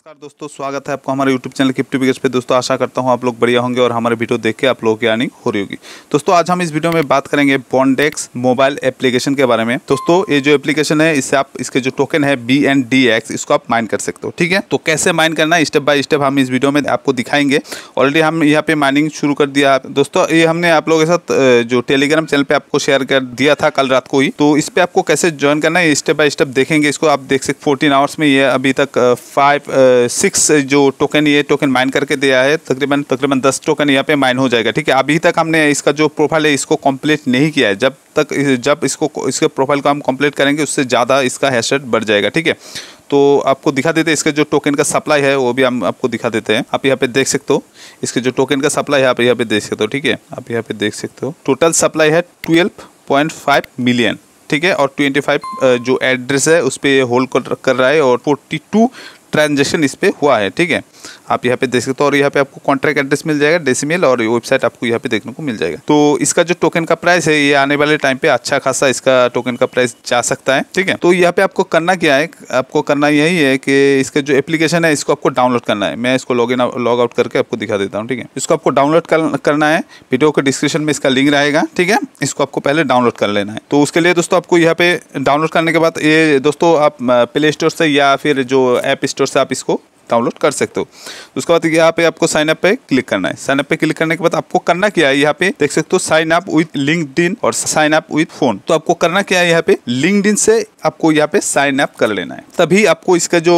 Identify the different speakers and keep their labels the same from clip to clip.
Speaker 1: नमस्कार दोस्तों स्वागत है आपको हमारे YouTube चैनल किप्टी बिगेज पे दोस्तों आशा करता हूँ आप लोग बढ़िया होंगे और हमारे वीडियो देख के आप लोगों की अर्निंग हो रही होगी दोस्तों आज हम इस वीडियो में बात करेंगे बॉन्डेक्स मोबाइल एप्लीकेशन के बारे में दोस्तों ये जो एप्लीकेशन है इससे आप इसके जो टोकन है बी एंड डी एक्स इसको आप माइन कर सकते हो ठीक है तो कैसे माइन करना है स्टेप बाय स्टेप हम इस वीडियो में आपको दिखाएंगे ऑलरेडी हम यहाँ पे माइनिंग शुरू कर दिया दोस्तों ये हमने आप लोगों के साथ जो टेलीग्राम चैनल पर आपको शेयर कर दिया था कल रात को ही तो इस पर आपको कैसे ज्वाइन करना है स्टेप बाय स्टेप देखेंगे इसको आप देख सकते फोर्टीन आवर्स में ये अभी तक फाइव सिक्स uh, जो टोकन ये टोकन माइन करके दिया है तकरीबन तकरीबन दस टोकन यहाँ पे माइन हो जाएगा ठीक है अभी तक हमने इसका जो प्रोफाइल है इसको कंप्लीट नहीं किया है जब तक जब इसको इसके प्रोफाइल को हम कंप्लीट करेंगे उससे ज़्यादा इसका हैशेट बढ़ जाएगा ठीक है तो आपको दिखा देते हैं इसका जो टोकन का सप्लाई है वो भी हम आपको दिखा देते हैं आप यहाँ पे देख सकते हो इसके जो टोकन का सप्लाई है आप यहाँ पे देख सकते हो ठीक है आप यहाँ पे देख सकते हो टोटल सप्लाई है ट्वेल्व पॉइंट फाइव मिलियन ठीक है और ट्वेंटी फाइव uh, जो एड्रेस है उस पर होल्ड कर रहा है और फोर्टी टू ट्रांजेक्शन इस पर हुआ है ठीक है आप यहाँ पे देख सकते हो और यहाँ पे आपको कॉन्ट्रैक्ट एड्रेस मिल जाएगा डेसीमेल और वेबसाइट आपको यहाँ पे देखने को मिल जाएगा तो इसका जो टोकन का प्राइस है ये आने वाले टाइम पे अच्छा खासा इसका टोकन का प्राइस जा सकता है ठीक है तो यहाँ पे आपको करना क्या है आपको करना यही है कि इसका जो एप्लीकेशन है इसको आपको डाउनलोड करना है मैं इसको लॉग इन लॉग आउट करके आपको दिखा देता हूँ ठीक है इसको आपको डाउनलोड करना है वीडियो के डिस्क्रिप्शन में इसका लिंक रहेगा ठीक है इसको आपको पहले डाउनलोड कर लेना है तो उसके लिए दोस्तों आपको यहाँ पे डाउनलोड करने के बाद ये दोस्तों आप प्ले स्टोर से या फिर जो ऐप स्टोर स्टोर से आप इसको डाउनलोड कर सकते हो तो उसके बाद यहाँ पे आपको साइन अप पे क्लिक करना है साइन अप पे क्लिक करने के बाद आपको करना क्या है यहाँ पे देख सकते हो साइन अप विथ लिंक और साइन अप विथ फोन तो आपको करना क्या है यहाँ पे लिंक से आपको यहाँ पे साइन अप कर लेना है तभी आपको इसका जो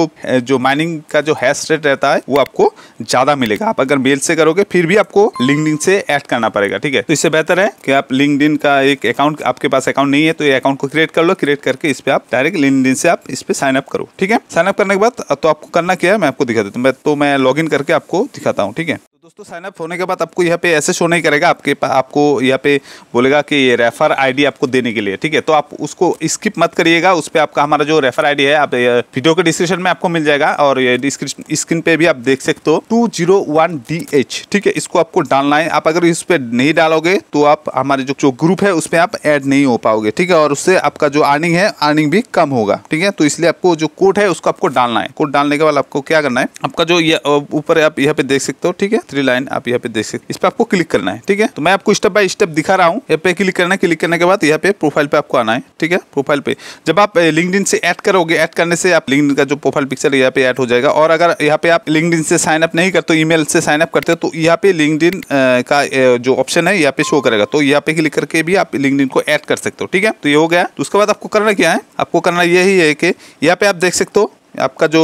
Speaker 1: जो माइनिंग का जो हैश रेट रहता है वो आपको ज्यादा मिलेगा आप अगर मेल से करोगे फिर भी आपको लिंक से ऐड करना पड़ेगा ठीक है तो इससे बेहतर है कि आप लिंक का एक अकाउंट आपके पास अकाउंट नहीं है तो ये अकाउंट को क्रिएट कर लो क्रिएट करके इस पे आप डायरेक्ट लिंक से आप इस पे साइन अप करो ठीक है साइन अप करने के बाद तो आपको करना क्या है मैं आपको आपको दिखा देता हूँ मैं तो मैं लॉग करके आपको दिखाता हूँ ठीक है दोस्तों साइन अप होने के बाद आपको यहाँ पे ऐसे शो नहीं करेगा आपके आपको यहाँ पे बोलेगा कि ये रेफर आईडी आपको देने के लिए ठीक है तो आप उसको स्किप मत करिएगा उस पर आपका हमारा जो रेफर आईडी है आप वीडियो के डिस्क्रिप्शन में आपको मिल जाएगा और स्क्रीन पे भी आप देख सकते हो two zero one D H ठीक है इसको आपको डालना है आप अगर इस पर नहीं डालोगे तो आप हमारे जो जो ग्रुप है उसमें आप एड नहीं हो पाओगे ठीक है और उससे आपका जो अर्निंग है अर्निंग भी कम होगा ठीक है तो इसलिए आपको जो कोड है उसको आपको डालना है कोड डालने के बाद आपको क्या करना है आपका जो ऊपर आप यहाँ पे देख सकते हो ठीक है वाली लाइन आप यहाँ पे देख सकते इस पर आपको क्लिक करना है ठीक है तो मैं आपको स्टेप बाय स्टेप दिखा रहा हूँ यहाँ पे क्लिक करना है क्लिक करने के बाद यहाँ पे प्रोफाइल पे आपको आना है ठीक है प्रोफाइल पे जब आप लिंकड से ऐड करोगे ऐड करने से आप लिंकड का जो प्रोफाइल पिक्चर यहाँ पे ऐड हो जाएगा और अगर यहाँ पे आप लिंकड से साइन अप नहीं करते ईमेल से साइन अप करते तो यहाँ पे लिंकड का जो ऑप्शन है यहाँ पे शो करेगा तो यहाँ पे क्लिक करके भी आप लिंकड को ऐड कर सकते हो ठीक है तो ये हो गया तो उसके बाद आपको करना क्या है आपको करना यही है कि यहाँ पे आप देख सकते हो आपका जो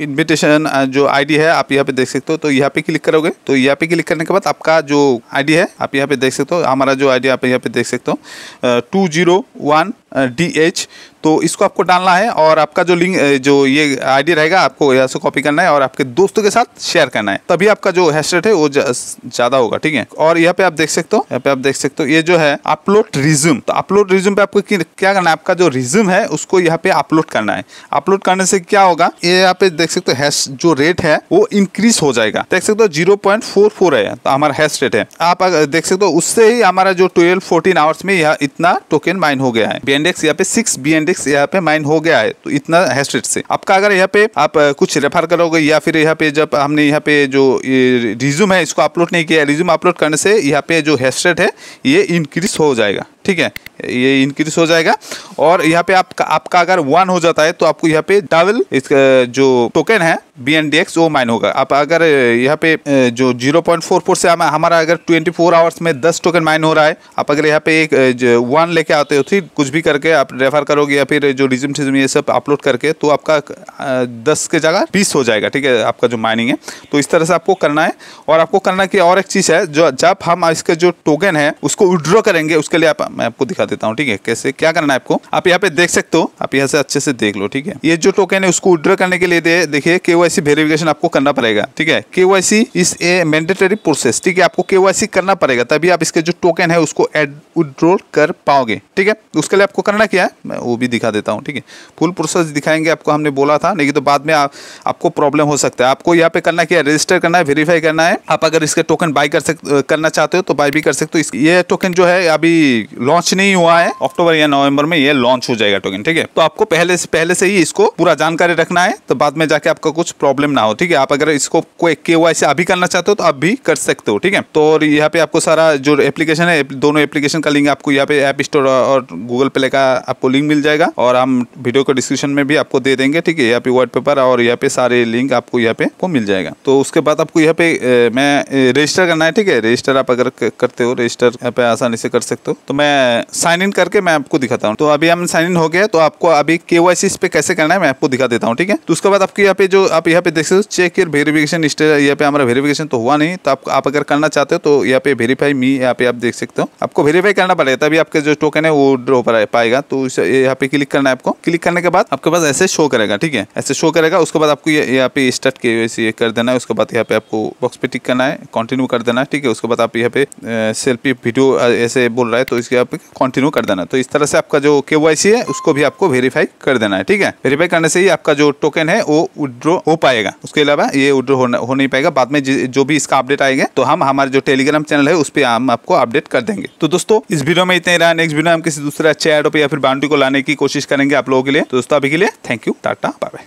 Speaker 1: इन्विटेशन जो आईडी है आप यहाँ पे देख सकते हो तो यहाँ पे क्लिक करोगे तो यहाँ पे क्लिक करने के बाद आपका जो आईडी है आप यहाँ पे देख सकते हो हमारा जो आईडी आप यहाँ पे देख सकते हो two zero one D H तो इसको आपको डालना है और आपका जो लिंक जो ये आईडी रहेगा आपको यहाँ से कॉपी करना है और आपके दोस्तों के साथ शेयर करना है तभी आपका जो हैशरेट है वो ज़्यादा होगा ठीक है और यहाँ पे आप देख सकते हो यहाँ पे आप देख सकते हो ये जो है अपलोड रिज्यूम तो अपलोड रिज्यूम पे आपको क्या करना है आपका जो रिज्यूम है उसको यहाँ पे अपलोड करना है अपलोड करने से क्या होगा ये यहाँ पे देख सकते हो जो रेट है वो इंक्रीज हो जाएगा देख सकते हो जीरो पॉइंट फोर फोर है तो हमारा हैश रेट है आप देख सकते हो उससे ही हमारा जो ट्वेल्व फोर्टीन आवर्स में यह इतना टोकन माइन हो गया है एंड यहाँ पे सिक्स बी एंडेक्स यहाँ पे माइन हो गया है तो इतना हैस्ट्रेट से आपका अगर यहाँ पे आप कुछ रेफर करोगे या फिर यहाँ पे जब हमने यहाँ पे जो रिज्यूम है इसको अपलोड नहीं किया रिज्यूम अपलोड करने से यहाँ पे जो हैस्ट्रेट है ये इंक्रीज हो जाएगा ठीक है ये इंक्रीज हो जाएगा और यहाँ पे आपका आपका अगर वन हो जाता है तो आपको यहाँ पे डबल इसका जो टोकन है बी एन डी एक्स वो माइन होगा आप अगर यहाँ पे जो जीरो पॉइंट फोर फोर से हमारा अगर ट्वेंटी फोर आवर्स में दस टोकन माइन हो रहा है आप अगर यहाँ पे एक वन लेके आते हो ठीक कुछ भी करके आप रेफर करोगे या फिर जो रिज्यूम सिज्यूम ये सब अपलोड करके तो आपका दस के जगह बीस हो जाएगा ठीक है आपका जो माइनिंग है तो इस तरह से आपको करना है और आपको करना की और एक चीज़ है जो जब हम इसका जो टोकन है उसको विड्रॉ करेंगे उसके लिए आप मैं आपको दिखा देता हूँ ठीक है कैसे क्या करना है आपको आप यहाँ पे देख सकते हो आप यहाँ से अच्छे से देख लो ठीक है ये जो टोकन है उसको विड्रॉ करने के लिए देखिए केवाईसी वेरिफिकेशन आपको करना पड़ेगा ठीक है KYC is a mandatory process ठीक है आपको के करना पड़ेगा तभी आप इसके जो टोकन है उसको विड्रॉल कर पाओगे ठीक है उसके लिए आपको करना क्या है मैं वो भी दिखा देता हूँ ठीक है फुल प्रोसेस दिखाएंगे आपको हमने बोला था नहीं तो बाद में आप, आपको प्रॉब्लम हो सकता है आपको यहाँ पे करना क्या है रजिस्टर करना है वेरीफाई करना है आप अगर इसके टोकन बाई कर सक करना चाहते हो तो बाई भी कर सकते हो ये टोकन जो है अभी लॉन्च नहीं हुआ है अक्टूबर या नवंबर में ये लॉन्च हो जाएगा टोकन ठीक है तो आपको पहले से पहले से ही इसको पूरा जानकारी रखना है तो बाद में जाके आपका कुछ प्रॉब्लम ना हो ठीक है आप अगर इसको कोई के वाई से अभी करना चाहते हो तो आप भी कर सकते हो ठीक है तो और यहाँ पे आपको सारा जो एप्लीकेशन है दोनों एप्लीकेशन का लिंक आपको यहाँ पे ऐप स्टोर और गूगल प्ले का आपको लिंक मिल जाएगा और हम वीडियो को डिस्क्रिप्शन में भी आपको दे देंगे ठीक है यहाँ पे व्हाइट पेपर और यहाँ पे सारे लिंक आपको यहाँ पे को मिल जाएगा तो उसके बाद आपको यहाँ पे मैं रजिस्टर करना है ठीक है रजिस्टर आप अगर करते हो रजिस्टर यहाँ पे आसानी से कर सकते हो तो मैं मैं साइन इन करके मैं आपको दिखाता हूँ तो अभी हम साइन इन हो गया तो आपको अभी के वाई पे कैसे करना है मैं आपको दिखा देता हूँ ठीक है तो उसके बाद आपके यहाँ पे जो आप यहाँ पे देख सकते हो चेक योर वेरिफिकेशन स्टेट यहाँ पे हमारा वेरिफिकेशन तो हुआ नहीं तो आप, अगर करना चाहते हो तो यहाँ पे वेरीफाई मी यहाँ पे आप देख सकते हो आपको वेरीफाई करना पड़ेगा तभी आपके जो टोकन है वो ड्रो पाएगा तो यहाँ पे क्लिक करना है आपको क्लिक करने के बाद आपके पास ऐसे शो करेगा ठीक है ऐसे शो करेगा उसके बाद आपको यहाँ पे स्टार्ट के वैसे कर देना है उसके बाद यहाँ पे आपको बॉक्स पे टिक करना है कंटिन्यू कर देना है ठीक है उसके बाद आप यहाँ पे सेल्फी वीडियो ऐसे बोल रहा है तो इसके आप कंटिन्यू कर देना तो इस तरह से आपका जो के है उसको भी आपको वेरीफाई कर देना है ठीक है वेरीफाई करने से ही आपका जो टोकन है वो विड्रो हो पाएगा उसके अलावा ये विड्रो हो नहीं पाएगा बाद में जो भी इसका अपडेट आएगा तो हम हमारे जो टेलीग्राम चैनल है उस पर हम आपको अपडेट कर देंगे तो दोस्तों इस वीडियो में इतना रहा नेक्स्ट वीडियो हम किसी दूसरे अच्छे एडो पे या फिर बाउंड्री को लाने की कोशिश करेंगे आप लोगों के लिए तो दोस्तों अभी के लिए थैंक यू टाटा बाय